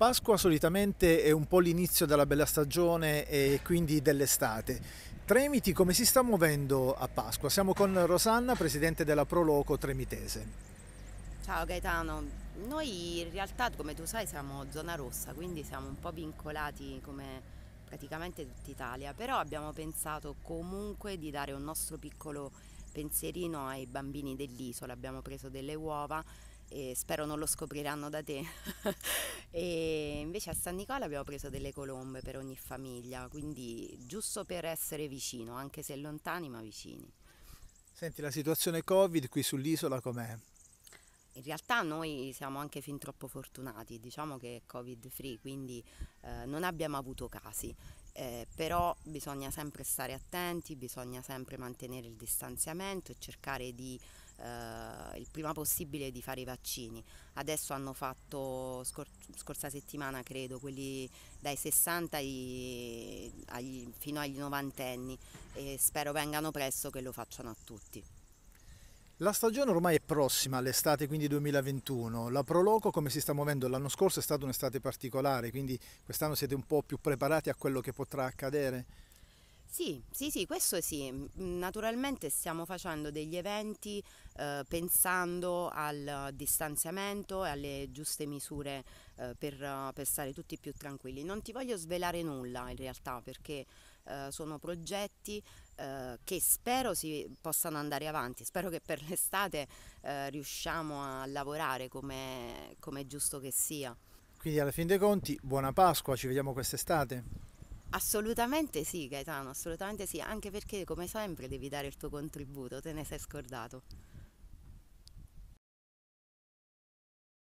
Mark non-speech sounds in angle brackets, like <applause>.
Pasqua solitamente è un po' l'inizio della bella stagione e quindi dell'estate. Tremiti come si sta muovendo a Pasqua? Siamo con Rosanna, presidente della Proloco Tremitese. Ciao Gaetano, noi in realtà come tu sai siamo zona rossa, quindi siamo un po' vincolati come praticamente tutta Italia, però abbiamo pensato comunque di dare un nostro piccolo pensierino ai bambini dell'isola, abbiamo preso delle uova e spero non lo scopriranno da te <laughs> E invece a San Nicola abbiamo preso delle colombe per ogni famiglia, quindi giusto per essere vicino, anche se lontani ma vicini. Senti, la situazione Covid qui sull'isola com'è? in realtà noi siamo anche fin troppo fortunati, diciamo che è covid free, quindi eh, non abbiamo avuto casi, eh, però bisogna sempre stare attenti, bisogna sempre mantenere il distanziamento e cercare di eh, il prima possibile di fare i vaccini. Adesso hanno fatto scor- scorsa settimana credo quelli dai 60 ai, agli, fino agli 90 anni e spero vengano presto che lo facciano a tutti. La stagione ormai è prossima all'estate quindi 2021, la Proloco come si sta muovendo l'anno scorso è stata un'estate particolare, quindi quest'anno siete un po' più preparati a quello che potrà accadere? Sì, sì, sì, questo sì. Naturalmente stiamo facendo degli eventi eh, pensando al distanziamento e alle giuste misure eh, per, per stare tutti più tranquilli. Non ti voglio svelare nulla in realtà perché eh, sono progetti eh, che spero si possano andare avanti, spero che per l'estate eh, riusciamo a lavorare come è giusto che sia. Quindi alla fine dei conti, buona Pasqua, ci vediamo quest'estate. Assolutamente sì Gaetano, assolutamente sì, anche perché come sempre devi dare il tuo contributo, te ne sei scordato.